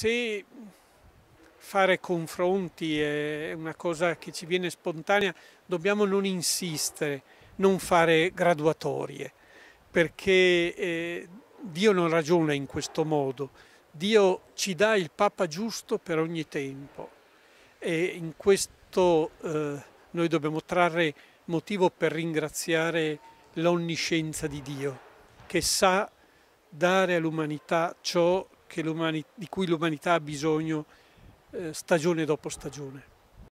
se fare confronti è una cosa che ci viene spontanea, dobbiamo non insistere, non fare graduatorie, perché eh, Dio non ragiona in questo modo. Dio ci dà il Papa giusto per ogni tempo e in questo eh, noi dobbiamo trarre motivo per ringraziare l'onniscienza di Dio che sa dare all'umanità ciò di cui l'umanità ha bisogno eh, stagione dopo stagione.